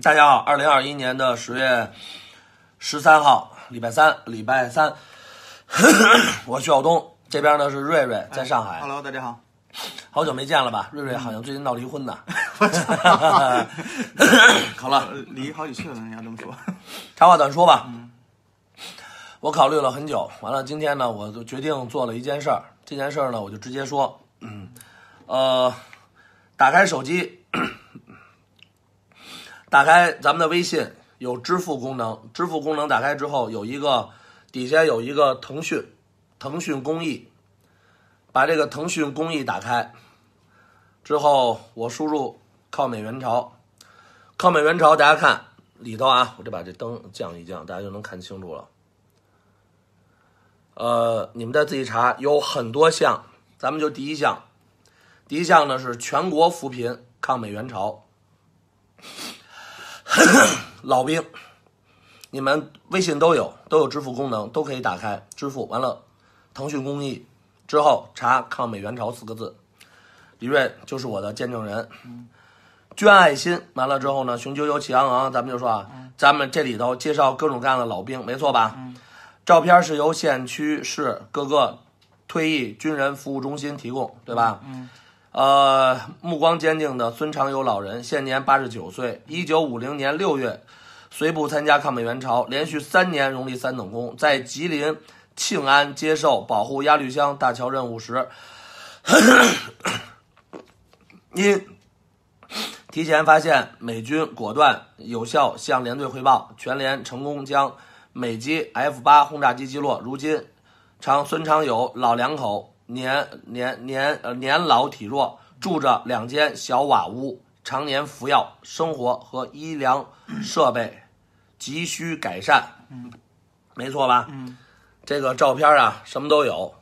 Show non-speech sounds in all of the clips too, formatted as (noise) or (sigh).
大家好，二零二一年的十月十三号，礼拜三，礼拜三，(clears throat) 我徐晓东这边呢是瑞瑞，在上海。Hello，大家好，好久没见了吧？瑞瑞好像最近闹离婚呢。(laughs) (laughs) 好了，离好几次了，人家这么说。长话短说吧。嗯。我考虑了很久，完了，今天呢，我就决定做了一件事儿。这件事儿呢，我就直接说。嗯。呃，打开手机。打开咱们的微信，有支付功能。支付功能打开之后，有一个底下有一个腾讯，腾讯公益。把这个腾讯公益打开之后，我输入“抗美援朝”。抗美援朝，大家看里头啊，我得把这灯降一降，大家就能看清楚了。呃，你们再自己查，有很多项，咱们就第一项。第一项呢是全国扶贫抗美援朝。(coughs) 老兵，你们微信都有，都有支付功能，都可以打开支付。完了，腾讯公益之后查“抗美援朝”四个字，李锐就是我的见证人。捐爱心完了之后呢，雄赳赳气昂昂，咱们就说啊，咱们这里头介绍各种各样的老兵，没错吧？照片是由县区市各个退役军人服务中心提供，对吧？嗯。呃，目光坚定的孙长友老人，现年八十九岁。一九五零年六月，随部参加抗美援朝，连续三年荣立三等功。在吉林庆安接受保护鸭绿江大桥任务时，因提前发现美军，果断有效向连队汇报，全连成功将美机 F 八轰炸机击落。如今，长孙长友老两口。年年年呃年老体弱，住着两间小瓦屋，常年服药，生活和医疗设备急需改善。嗯，没错吧？嗯，这个照片啊，什么都有。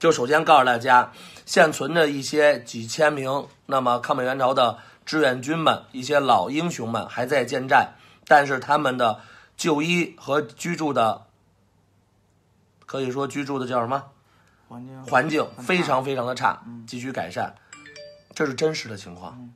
就首先告诉大家，现存着一些几千名那么抗美援朝的志愿军们，一些老英雄们还在建站，但是他们的就医和居住的，可以说居住的叫什么？环境环境非常非常的差，急需改善，这是真实的情况。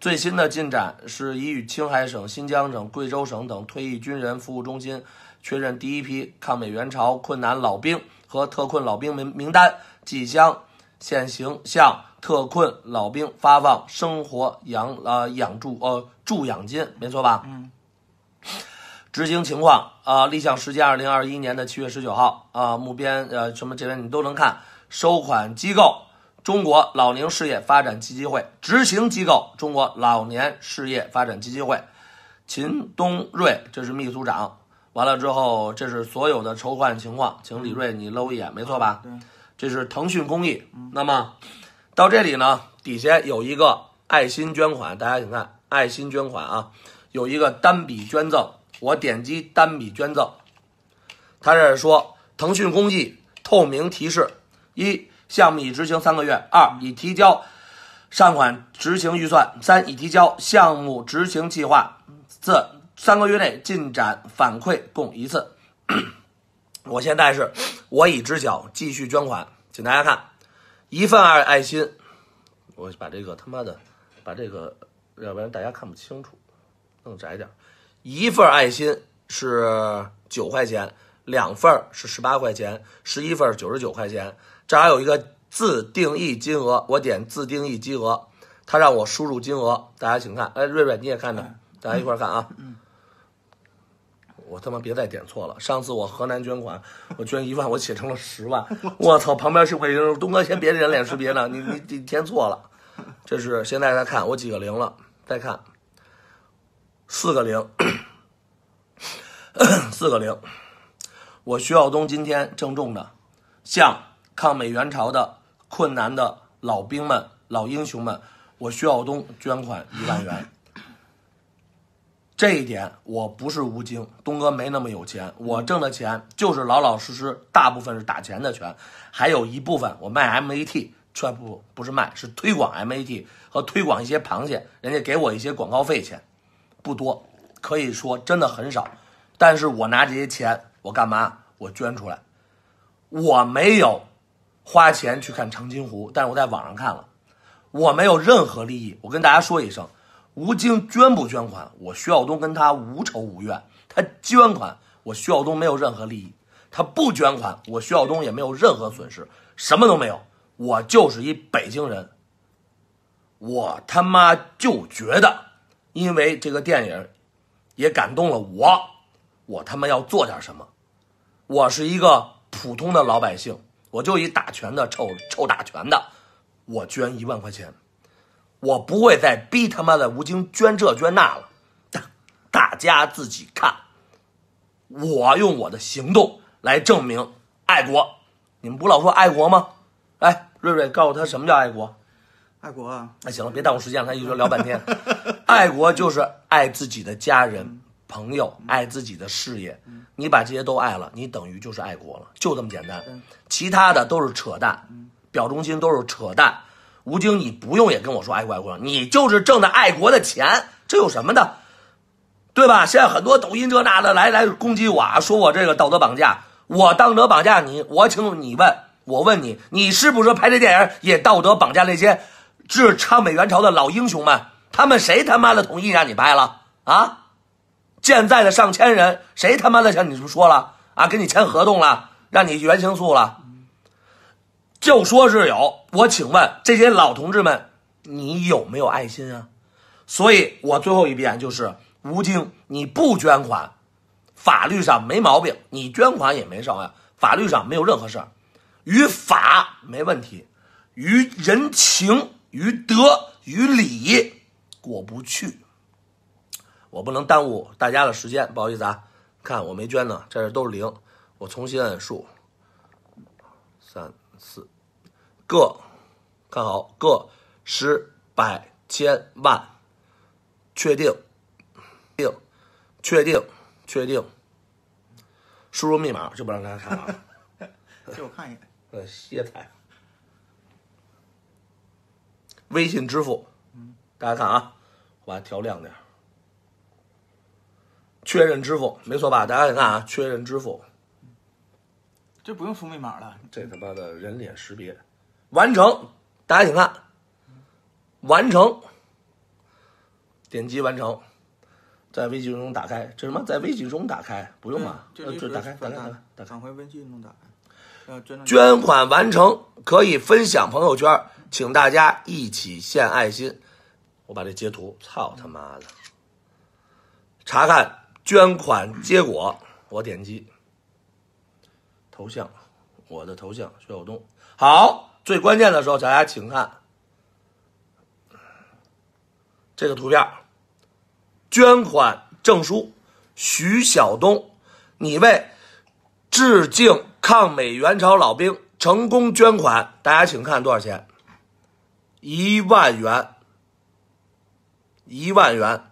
最新的进展是，已与青海省、新疆省、贵州省等退役军人服务中心确认第一批抗美援朝困难老兵和特困老兵名名单，即将现行向特困老兵发放生活养呃养助呃助养金，没错吧？嗯。执行情况啊，立项时间二零二一年的七月十九号啊，目标呃什么这边你都能看。收款机构中国老龄事业发展基金会，执行机构中国老年事业发展基金会，秦东瑞这是秘书长。完了之后，这是所有的筹款情况，请李瑞你搂一眼，没错吧？这是腾讯公益。那么到这里呢，底下有一个爱心捐款，大家请看爱心捐款啊，有一个单笔捐赠。我点击单笔捐赠，他这是说腾讯公益透明提示：一、项目已执行三个月；二、已提交善款执行预算；三、已提交项目执行计划；四、三个月内进展反馈共一次。(clears throat) 我现在是，我已知晓，继续捐款。请大家看一份爱爱心，我把这个他妈的，把这个，要不然大家看不清楚，弄窄点。一份爱心是九块钱，两份是十八块钱，十一份九十九块钱。这还有一个自定义金额，我点自定义金额，他让我输入金额。大家请看，哎，瑞瑞你也看着，大家一块儿看啊。嗯。我他妈别再点错了，上次我河南捐款，我捐一万，我写成了十万。我操，旁边是块钱。东哥，先别人脸识别呢，你你你填错了。这是现在再看，我几个零了？再看四个零。(clears throat) 四个零，我徐晓东今天郑重的向抗美援朝的困难的老兵们、老英雄们，我徐晓东捐款一万元。(laughs) 这一点我不是吴京，东哥没那么有钱，我挣的钱就是老老实实，大部分是打钱的钱，还有一部分我卖 MAT，全不不是卖，是推广 MAT 和推广一些螃蟹，人家给我一些广告费钱，不多，可以说真的很少。但是我拿这些钱，我干嘛？我捐出来。我没有花钱去看长津湖，但是我在网上看了。我没有任何利益。我跟大家说一声，吴京捐不捐款，我徐晓东跟他无仇无怨。他捐款，我徐晓东没有任何利益；他不捐款，我徐晓东也没有任何损失，什么都没有。我就是一北京人，我他妈就觉得，因为这个电影也感动了我。我他妈要做点什么！我是一个普通的老百姓，我就一打拳的臭臭打拳的，我捐一万块钱，我不会再逼他妈的吴京捐这捐那了。大家自己看，我用我的行动来证明爱国。你们不老说爱国吗？哎，瑞瑞告诉他什么叫爱国。爱国啊！那行了，别耽误时间了，他一直聊半天。(laughs) 爱国就是爱自己的家人。朋友爱自己的事业，你把这些都爱了，你等于就是爱国了，就这么简单。其他的都是扯淡，表忠心都是扯淡。吴京，你不用也跟我说爱国爱国，你就是挣的爱国的钱，这有什么的，对吧？现在很多抖音这那的来来攻击我说我这个道德绑架，我道德绑架你，我请你问我问你，你是不是拍这电影也道德绑架那些致昌美援朝的老英雄们？他们谁他妈的同意让你拍了啊？现在的上千人，谁他妈的像你这么说了啊？跟你签合同了，让你原形素了，就说是有。我请问这些老同志们，你有没有爱心啊？所以，我最后一遍就是，吴京，你不捐款，法律上没毛病，你捐款也没啥呀，法律上没有任何事儿，与法没问题，与人情、与德、与理过不去。我不能耽误大家的时间，不好意思啊。看我没捐呢，这都是零，我重新按数，三四，个，看好个，十百千万，确定，定，确定，确定，输入密码就不让大家看了。(laughs) 借我看一眼。呃，歇菜。微信支付，嗯，大家看啊，我把它调亮点。确认支付，没错吧？大家请看啊！确认支付，这不用输密码了，这他妈的人脸识别完成。大家请看，完成，点击完成，在微信中打开。这什么？在微信中打开，不用啊，这就打开，打开，打开。返回微信中打开。捐款完成，可以分享朋友圈，请大家一起献爱心。我把这截图，操他妈的，查看。捐款结果，我点击头像，我的头像徐晓东。好，最关键的时候，大家请看这个图片，捐款证书，徐晓东，你为致敬抗美援朝老兵成功捐款，大家请看多少钱？一万元，一万元。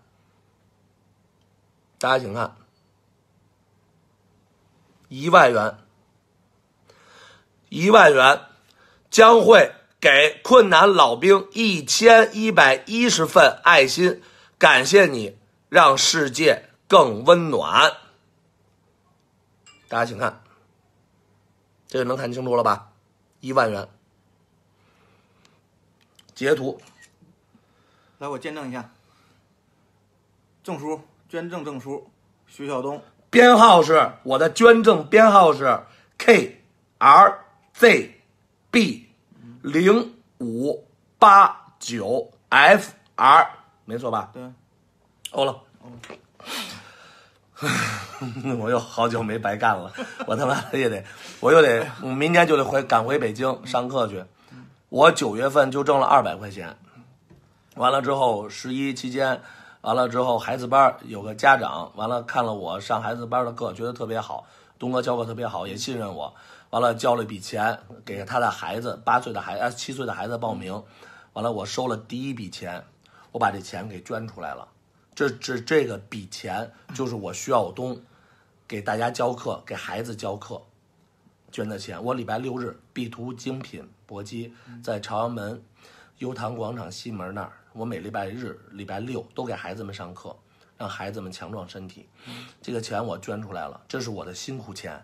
大家请看，一万元，一万元将会给困难老兵一千一百一十份爱心。感谢你，让世界更温暖。大家请看，这个能看清楚了吧？一万元，截图，来，我见证一下，证书。捐赠证书，徐晓东，编号是我的捐赠编号是 K R Z B 零五八九 F R，没错吧？对，欧了。(laughs) 我又好久没白干了，(laughs) 我他妈也得，我又得，明天就得回赶回北京上课去。我九月份就挣了二百块钱，完了之后十一期间。完了之后，孩子班儿有个家长，完了看了我上孩子班的课，觉得特别好，东哥教课特别好，也信任我，完了交了一笔钱给他的孩子，八岁的孩啊七岁的孩子报名，完了我收了第一笔钱，我把这钱给捐出来了，这这这个笔钱就是我需要东，给大家教课给孩子教课，捐的钱，我礼拜六日必图精品搏击在朝阳门，悠唐广场西门那儿。我每礼拜日、礼拜六都给孩子们上课，让孩子们强壮身体。这个钱我捐出来了，这是我的辛苦钱。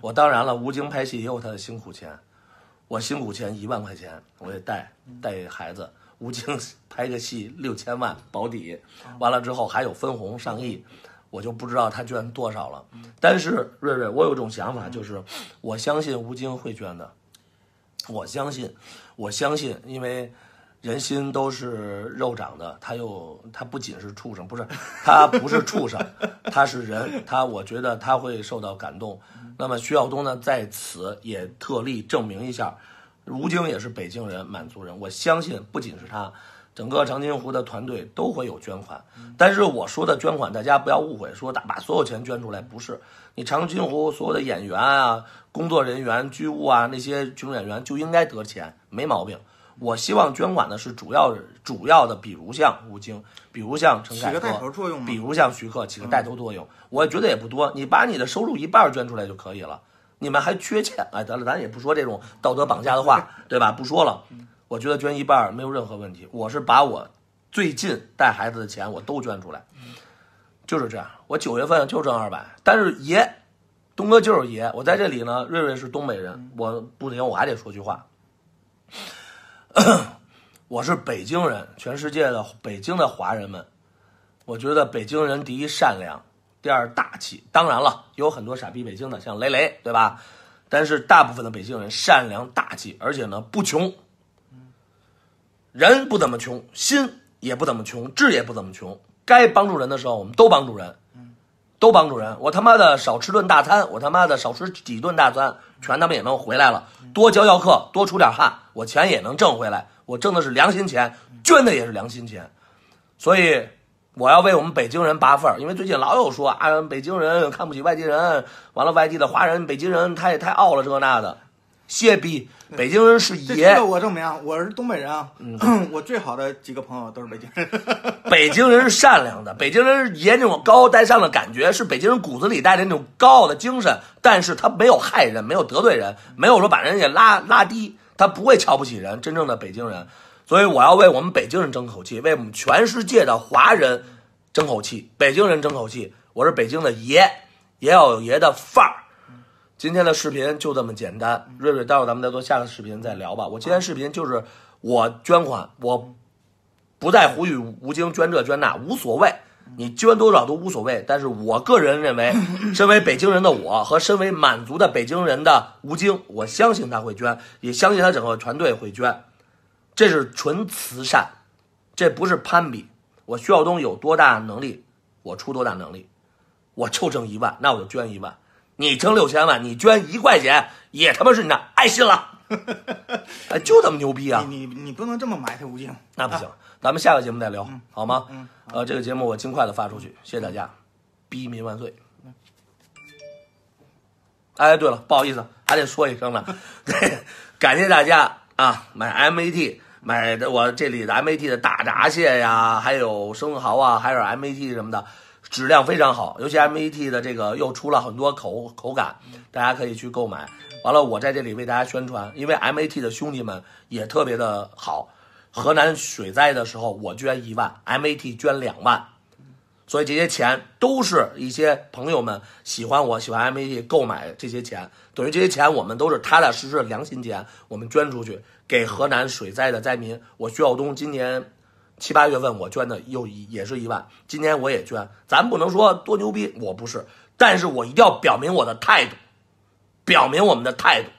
我当然了，吴京拍戏也有他的辛苦钱。我辛苦钱一万块钱，我也带带孩子。吴京拍个戏六千万保底，完了之后还有分红上亿，我就不知道他捐多少了。但是瑞瑞，我有种想法，就是我相信吴京会捐的，我相信，我相信，因为。人心都是肉长的，他又他不仅是畜生，不是 (laughs) 他不是畜生，(laughs) 他是人，他我觉得他会受到感动。那么徐晓东呢，在此也特例证明一下，吴京也是北京人，满族人，我相信不仅是他，整个长津湖的团队都会有捐款。但是我说的捐款，大家不要误会，说打把所有钱捐出来不是，你长津湖所有的演员啊、工作人员、剧务啊那些群众演员就应该得钱，没毛病。我希望捐款的是主要主要的，比如像吴京，比如像陈凯歌，比如像徐克起个带头作用。我觉得也不多，你把你的收入一半捐出来就可以了。你们还缺钱？哎，得了，咱也不说这种道德绑架的话，对吧？不说了。我觉得捐一半没有任何问题。我是把我最近带孩子的钱我都捐出来，就是这样。我九月份就挣二百，但是爷，东哥就是爷。我在这里呢，瑞瑞是东北人，我不行，我还得说句话。(laughs) (clears throat) 我是北京人，全世界的北京的华人们，我觉得北京人第一善良，第二大气。当然了，有很多傻逼北京的，像雷雷，对吧？但是大部分的北京人善良大气，而且呢不穷，人不怎么穷，心也不怎么穷，志也不怎么穷。该帮助人的时候，我们都帮助人，都帮助人。我他妈的少吃顿大餐，我他妈的少吃几顿大餐，全他妈也能回来了。多教教课，多出点汗。我钱也能挣回来，我挣的是良心钱，捐的也是良心钱，所以我要为我们北京人拔份儿。因为最近老有说啊，北京人看不起外地人，完了外地的华人，北京人太太傲了这那的。谢逼，北京人是爷。我证明？我是东北人啊，(clears throat) 我最好的几个朋友都是北京人。北京人是善良的，北京人是爷那种高高在上的感觉，是北京人骨子里带着那种高傲的精神，但是他没有害人，没有得罪人，没有说把人家拉拉低。他不会瞧不起人，真正的北京人，所以我要为我们北京人争口气，为我们全世界的华人争口气，北京人争口气。我是北京的爷，也要有爷的范儿。今天的视频就这么简单，瑞瑞，待会儿咱们再做下个视频再聊吧。我今天视频就是我捐款，我不在乎与吴京捐这捐那，无所谓。你捐多少都无所谓，但是我个人认为，(laughs) 身为北京人的我和身为满族的北京人的吴京，我相信他会捐，也相信他整个团队会捐。这是纯慈善，这不是攀比。我徐晓东有多大能力，我出多大能力，我就挣一万，那我就捐一万。你挣六千万，你捐一块钱，也他妈是你的爱心了，(laughs) 哎，就这么牛逼啊！你你你不能这么埋汰吴京，那不行，咱们下个节目再聊，好吗？呃，这个节目我尽快的发出去，谢谢大家，逼民万岁！哎，对了，不好意思，还得说一声呢，(laughs) 感谢大家啊！买 MAT 买的我这里的 MAT 的大闸蟹呀，还有生蚝啊，还有 MAT 什么的。质量非常好，尤其 M A T 的这个又出了很多口口感，大家可以去购买。完了，我在这里为大家宣传，因为 M A T 的兄弟们也特别的好。河南水灾的时候，我捐一万，M A T 捐两万，所以这些钱都是一些朋友们喜欢我喜欢 M A T 购买这些钱，等于这些钱我们都是踏踏实实的良心钱，我们捐出去给河南水灾的灾民。我徐晓东今年。七八月份我捐的又一也是一万，今年我也捐，咱不能说多牛逼，我不是，但是我一定要表明我的态度，表明我们的态度，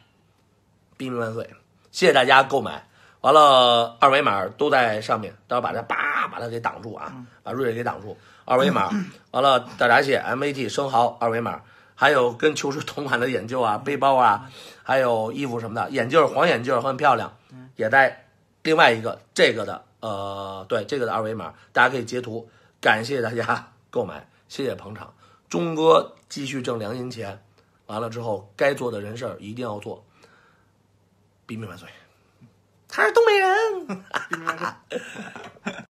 逼民万岁，谢谢大家购买，完了二维码都在上面，到时候把它叭把它给挡住啊，把瑞瑞给挡住，二维码，(laughs) 完了大闸蟹 M A T 生蚝二维码，还有跟球叔同款的眼镜啊，背包啊，还有衣服什么的，眼镜黄眼镜很漂亮，也带另外一个这个的。呃，对这个的二维码，大家可以截图，感谢大家 (laughs) 购买，谢谢捧场。钟哥继续挣良心钱，完了之后该做的人事一定要做。比命万岁，他是东北人。(laughs)